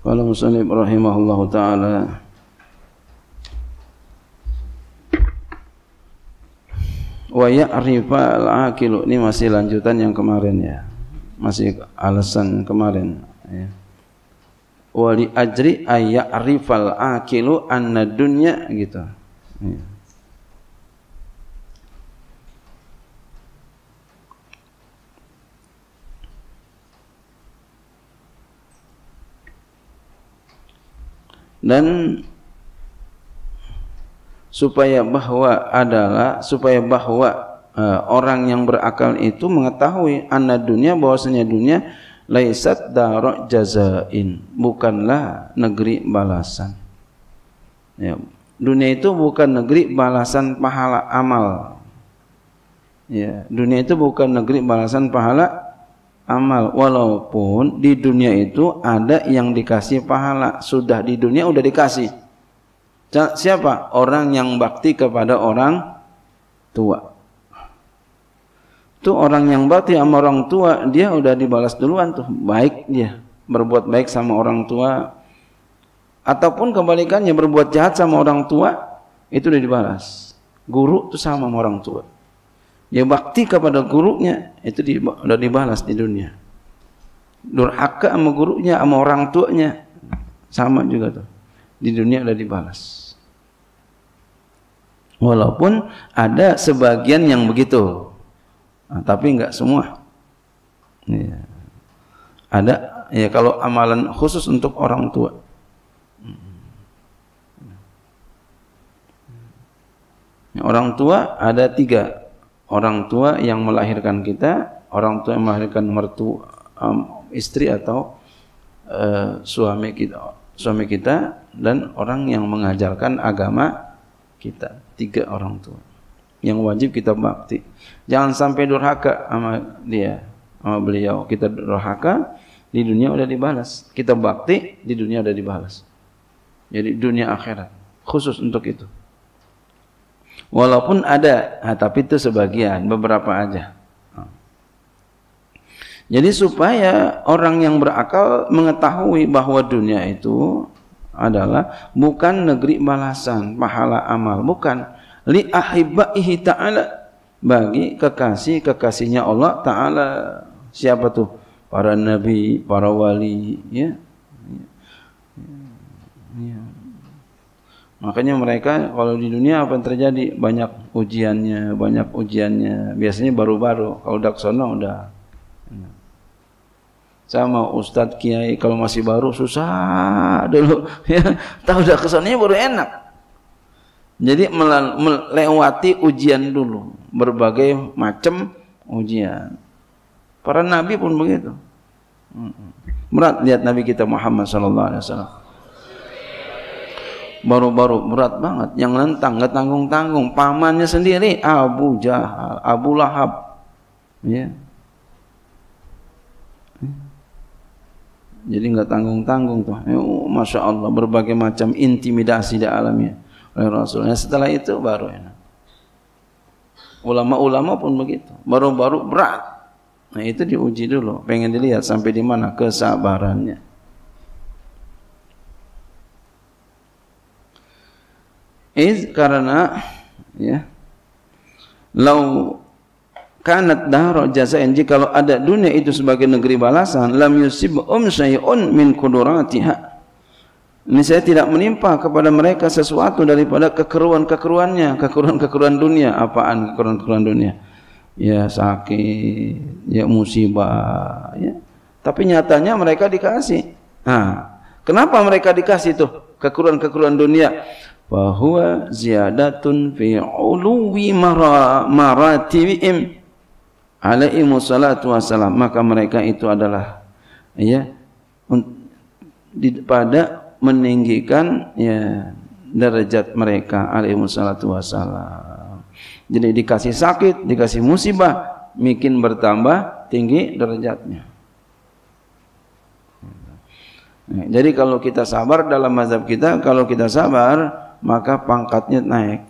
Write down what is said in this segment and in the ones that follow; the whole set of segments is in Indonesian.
Qala musannif rahimahullahu taala wa ya'rifa al-aqilu ini masih lanjutan yang kemarin ya. Masih alasan kemarin ya. Wa li ajri ayya'rifal aqilu anna dunya gitu. Ya. dan supaya bahwa adalah supaya bahwa e, orang yang berakal itu mengetahui anna dunia bahwasanya dunia laisat darok jazain bukanlah negeri balasan ya, dunia itu bukan negeri balasan pahala amal ya, dunia itu bukan negeri balasan pahala amal walaupun di dunia itu ada yang dikasih pahala sudah di dunia udah dikasih siapa orang yang bakti kepada orang tua tuh orang yang bakti sama orang tua dia udah dibalas duluan tuh baik dia berbuat baik sama orang tua ataupun kebalikannya berbuat jahat sama orang tua itu udah dibalas guru tuh sama orang tua dia bakti kepada gurunya, itu di, sudah dibalas di dunia. Durhaka sama gurunya, sama orang tuanya, sama juga tuh. Di dunia sudah dibalas. Walaupun ada sebagian yang begitu, nah, tapi enggak semua. Ya. Ada ya kalau amalan khusus untuk orang tua. Orang tua ada tiga orang tua yang melahirkan kita, orang tua yang melahirkan mertu um, istri atau uh, suami kita, suami kita dan orang yang mengajarkan agama kita, tiga orang tua. Yang wajib kita bakti. Jangan sampai durhaka sama dia, sama beliau. Kita durhaka di dunia udah dibalas. Kita bakti di dunia udah dibalas. Jadi dunia akhirat khusus untuk itu. Walaupun ada, nah, tapi itu sebagian, beberapa aja. Jadi supaya orang yang berakal mengetahui bahwa dunia itu adalah bukan negeri balasan, pahala amal, bukan li ahibbaihi ta'ala bagi kekasih-kekasihnya Allah taala. Siapa tuh? Para nabi, para wali, ya. ya. ya. Makanya mereka kalau di dunia apa yang terjadi? Banyak ujiannya, banyak ujiannya. Biasanya baru-baru. Kalau udah kesana udah. Sama Ustadz Kiai kalau masih baru susah dulu. Ya, tahu udah kesannya baru enak. Jadi melewati ujian dulu. Berbagai macam ujian. Para nabi pun begitu. Berat lihat Nabi kita Muhammad sallallahu alaihi wasallam baru-baru berat banget yang nentang nggak tanggung-tanggung pamannya sendiri Abu Jahal Abu Lahab ya jadi nggak tanggung-tanggung tuh ya, masya Allah berbagai macam intimidasi di alamnya oleh Rasulnya setelah itu baru enak ulama-ulama pun begitu baru-baru berat nah itu diuji dulu pengen dilihat sampai di mana kesabarannya Iz karena ya. Lau kanat daro jazain jika kalau ada dunia itu sebagai negeri balasan lam yusib um syai'un min kuduratiha. Ini saya tidak menimpa kepada mereka sesuatu daripada kekeruan-kekeruannya, kekeruan-kekeruan dunia. Apaan kekeruan-kekeruan dunia? Ya sakit, ya musibah, ya. Tapi nyatanya mereka dikasih. Nah, ha. kenapa mereka dikasih tuh kekeruan-kekeruan dunia? wa huwa ziyadatun fi uluwi mara, alaihi wassalatu wassalam maka mereka itu adalah ya pada meninggikan ya derajat mereka alaihi wassalatu wassalam jadi dikasih sakit dikasih musibah makin bertambah tinggi derajatnya jadi kalau kita sabar dalam mazhab kita kalau kita sabar maka pangkatnya naik.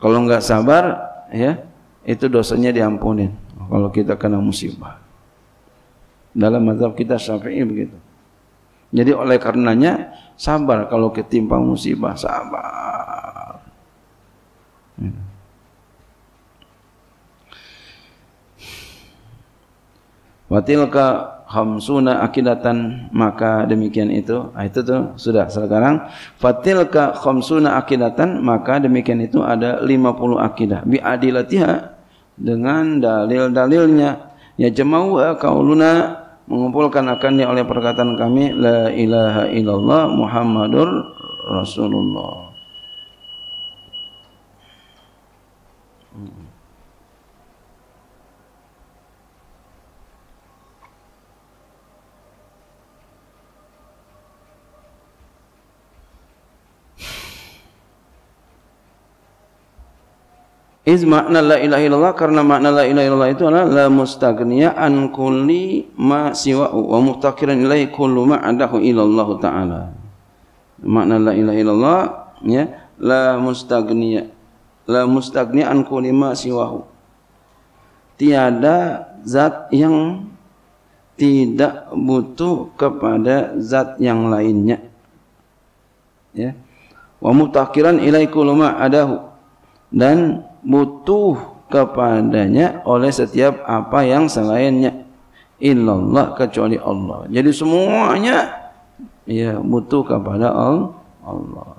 Kalau nggak sabar, ya itu dosanya diampunin. Kalau kita kena musibah. Dalam mazhab kita syafi'i begitu. Jadi oleh karenanya sabar kalau ketimpa musibah sabar. Hmm. Watilka khamsuna akidatan maka demikian itu ah itu tuh sudah sekarang fatilka khamsuna akidatan maka demikian itu ada 50 akidah bi adilatiha dengan dalil-dalilnya ya jama'u kauluna mengumpulkan akan oleh perkataan kami la ilaha illallah muhammadur rasulullah Iz makna la ilaha illallah karena makna la ilaha illallah itu adalah la mustaghniya an kulli ma siwa wa muftakiran ilai kullu ma adahu illallah taala. Makna la ilaha illallah ya la mustaghniya la mustaghniya an kulli ma siwahu. Tiada zat yang tidak butuh kepada zat yang lainnya. Ya. Wa muftakiran ilai kullu ma adahu dan butuh kepadanya oleh setiap apa yang selainnya illallah kecuali Allah. Jadi semuanya ya butuh kepada Allah.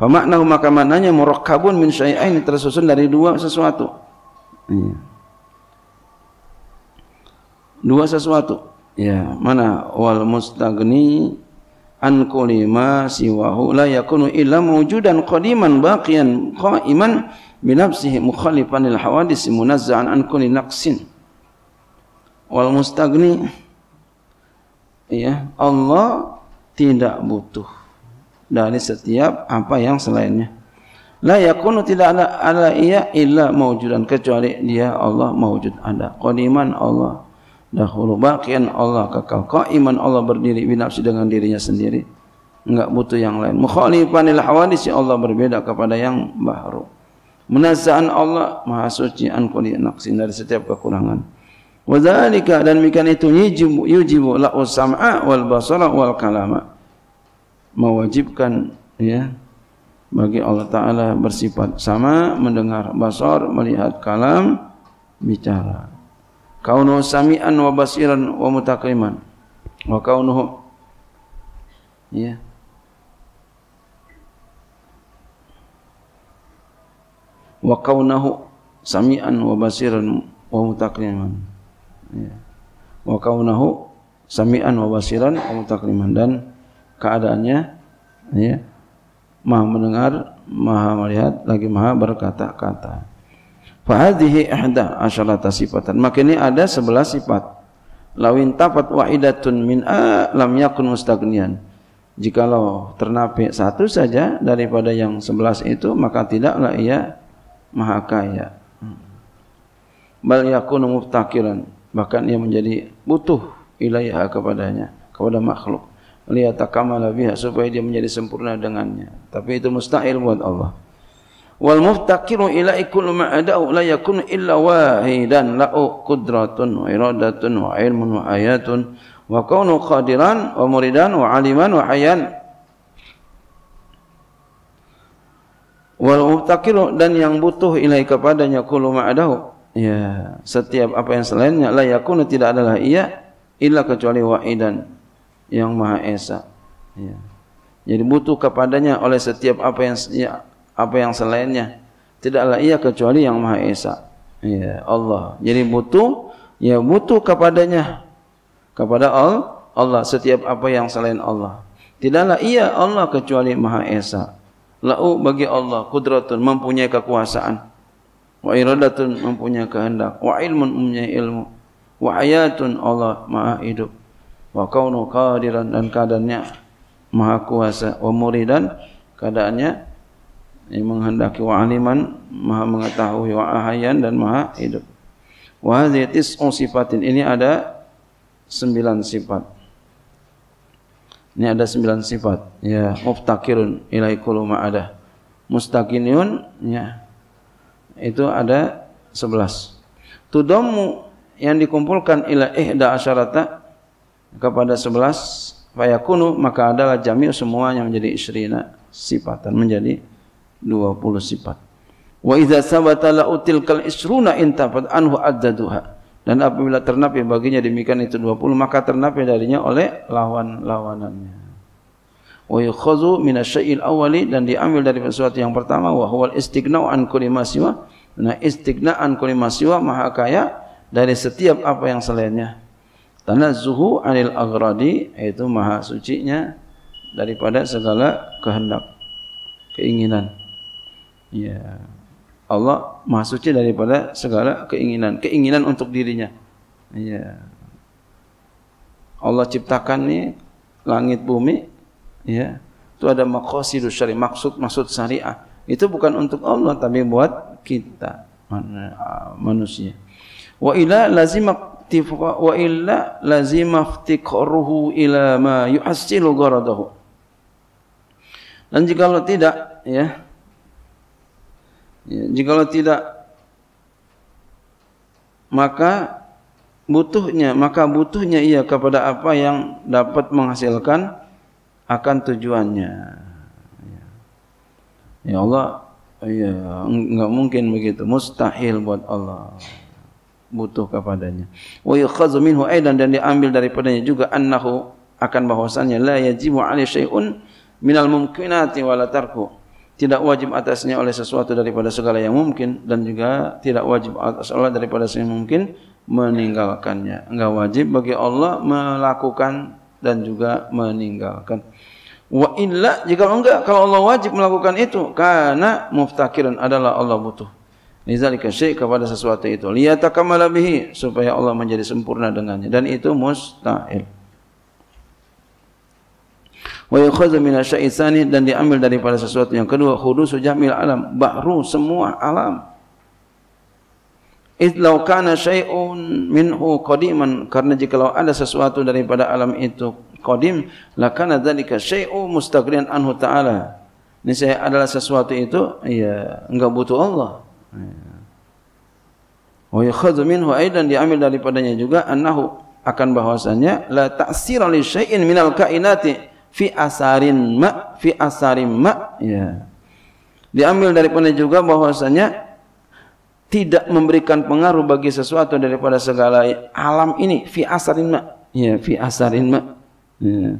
Fa maknahu maka maknanya murakkabun min syai'ain tersusun dari dua sesuatu. Ya. Dua sesuatu. Ya, mana wal mustagni an kulli ma siwahu la yakunu illa mawjudan qadiman baqiyan qaiman bi nafsihi mukhalifan lil hawadis munazzan an kulli naqsin wal mustagni ya Allah tidak butuh dari setiap apa yang selainnya la yakunu tidak ada ala ia illa mawjudan kecuali dia Allah mawjud ada qadiman Allah dahulu bakian Allah kekal kau iman Allah berdiri binafsi dengan dirinya sendiri enggak butuh yang lain mukhalifanil hawadis Allah berbeda kepada yang baru. menasaan Allah maha suci an kulli naqsin dari setiap kekurangan wa dzalika dan mikan itu yujibu yujibu la usama wal basara wal kalama mewajibkan ya bagi Allah taala bersifat sama mendengar basar melihat kalam bicara kaunuhu sami'an wa basiran wa mutaqriman wa kaunuhu ya yeah. wa kaunahu sami'an wa basiran wa mutaqriman ya. wa kaunahu sami'an wa basiran wa mutaqriman dan keadaannya ya maha mendengar maha melihat lagi maha berkata-kata Fahadihi ihda asyarata sifatan. Maka ini ada sebelah sifat. Lawin tafat wa'idatun min alam yakun mustagnian. Jikalau ternapi satu saja daripada yang sebelas itu, maka tidaklah ia maha kaya. Bal yakun muftakiran. Bahkan ia menjadi butuh ilayah kepadanya, kepada makhluk. Liatakamala biha supaya dia menjadi sempurna dengannya. Tapi itu mustahil buat Allah. wal muftaqiru ila kullu ma adahu la yakunu illa wahidan lahu qudratun wa iradatun wa ilmun wa ayatun wa kaunu qadiran wa muridan wa aliman wa hayyan wal muftaqiru dan yang butuh ilai kepadanya kullu ma adahu ya setiap apa yang selainnya la tidak adalah ia illa kecuali wahidan yang maha esa ya jadi butuh kepadanya oleh setiap apa yang ya, apa yang selainnya. Tidaklah ia kecuali yang Maha Esa. Ya Allah. Jadi butuh, ya butuh kepadanya. Kepada Allah setiap apa yang selain Allah. Tidaklah ia Allah kecuali Maha Esa. Lau bagi Allah kudratun mempunyai kekuasaan. Wa iradatun mempunyai kehendak. Wa ilmun mempunyai ilmu. Wa ayatun Allah maha hidup. Wa kaunu qadiran dan kadarnya maha kuasa. Wa muridan keadaannya yang menghendaki wa aliman maha mengetahui wa ahayan dan maha hidup wa hadhihi tis'u sifatin ini ada sembilan sifat ini ada sembilan sifat ya muftakirun ilai kullu ma ada mustaqinun ya itu ada sebelas tudamu yang dikumpulkan ila ihda asyarata kepada sebelas fayakunu maka adalah jami'u semuanya menjadi isrina sifatan menjadi 20 sifat. Wa idza sabata la util kal isruna intafat anhu adzaduha. Dan apabila ternapi baginya demikian itu 20 maka ternapi darinya oleh lawan-lawanannya. Wa yukhazu minasyai'il awali dan diambil dari sesuatu yang pertama wa huwal istighna'u an kulli masiwa. Nah, an kulli masiwa maha kaya dari setiap apa yang selainnya. Tanazzuhu anil aghradi yaitu maha sucinya daripada segala kehendak, keinginan. Ya. Allah Maha Suci daripada segala keinginan, keinginan untuk dirinya. Ya. Allah ciptakan nih langit bumi, ya. Itu ada maqasidus syari, maksud maksud syariah. Itu bukan untuk Allah tapi buat kita manusia. Wa ila lazimak wa illa lazima iftiqaruhu ila ma yuhassilu gharadahu. Dan jikalau tidak ya Ya, jikalau tidak maka butuhnya maka butuhnya ia kepada apa yang dapat menghasilkan akan tujuannya. Ya, ya Allah, ya enggak mungkin begitu, mustahil buat Allah butuh kepadanya. Wa yukhadhu minhu aidan dan diambil daripadanya juga annahu akan bahwasannya la yajibu alaihi syai'un minal mumkinati wala tarku tidak wajib atasnya oleh sesuatu daripada segala yang mungkin dan juga tidak wajib atas Allah daripada segala yang mungkin meninggalkannya. Enggak wajib bagi Allah melakukan dan juga meninggalkan. Wa illa jika enggak kalau Allah wajib melakukan itu karena muftakiran adalah Allah butuh. Lizalika syai' kepada sesuatu itu liyatakamala bihi supaya Allah menjadi sempurna dengannya dan itu mustahil wa yukhadhu min asya'i dan diambil daripada sesuatu yang kedua hudusu jamil alam bahru semua alam idlau kana syai'un minhu qadiman karena jikalau ada sesuatu daripada alam itu qadim lakana dzalika syai'u mustaghniyan anhu ta'ala ini saya adalah sesuatu itu ya enggak butuh Allah ya. wa yukhadhu minhu aidan diambil daripadanya juga annahu akan bahwasanya la ta'sira li syai'in minal kainati fi asarin ma fi asarin ma ya diambil daripada juga bahwasanya tidak memberikan pengaruh bagi sesuatu daripada segala alam ini fi asarin ma ya fi asarin ma ya.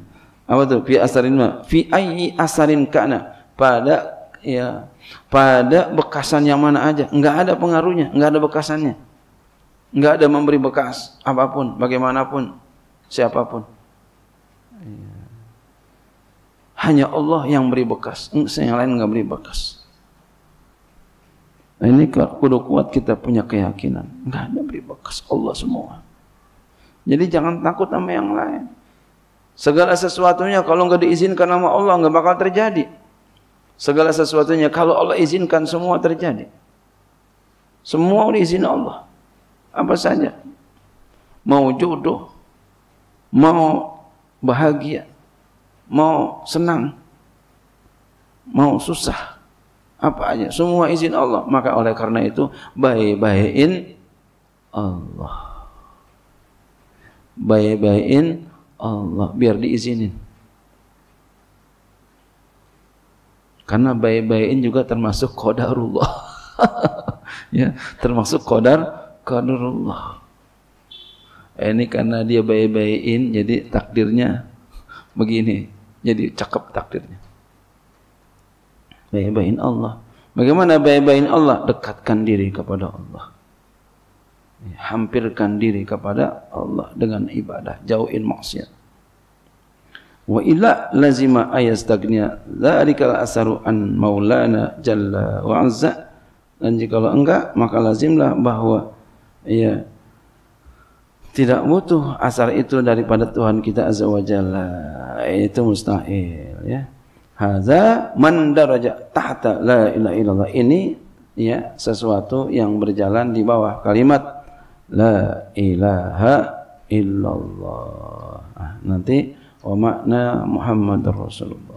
apa tuh fi asarin ma fi ayyi asarin kana pada ya pada bekasan yang mana aja enggak ada pengaruhnya enggak ada bekasannya enggak ada memberi bekas apapun bagaimanapun siapapun ya. Hanya Allah yang beri bekas. Yang lain nggak beri bekas. Nah, ini kudu kuat kita punya keyakinan. Nggak ada beri bekas Allah semua. Jadi jangan takut sama yang lain. Segala sesuatunya kalau nggak diizinkan sama Allah nggak bakal terjadi. Segala sesuatunya kalau Allah izinkan semua terjadi. Semua diizinkan Allah. Apa saja. Mau jodoh, mau bahagia, mau senang, mau susah, apa aja, semua izin Allah. Maka oleh karena itu, baik-baikin Allah. Baik-baikin Allah, biar diizinin. Karena baik-baikin juga termasuk kodarullah, ya, termasuk kodar, kodarullah. Eh, ini karena dia baik-baikin jadi takdirnya begini jadi cakep takdirnya. Baik-baikin Allah. Bagaimana baik-baikin Allah? Dekatkan diri kepada Allah. Ya, hampirkan diri kepada Allah dengan ibadah. Jauhin maksiat. Wa ila lazima ayastagnia dzalika al-asaru an maulana jalla wa azza dan jika enggak maka lazimlah bahwa ya tidak butuh asar itu daripada Tuhan kita azza wa jalla itu mustahil ya haza man daraja tahta la ilaha illallah ini ya sesuatu yang berjalan di bawah kalimat la ilaha illallah nah, nanti wa makna Muhammadur Rasulullah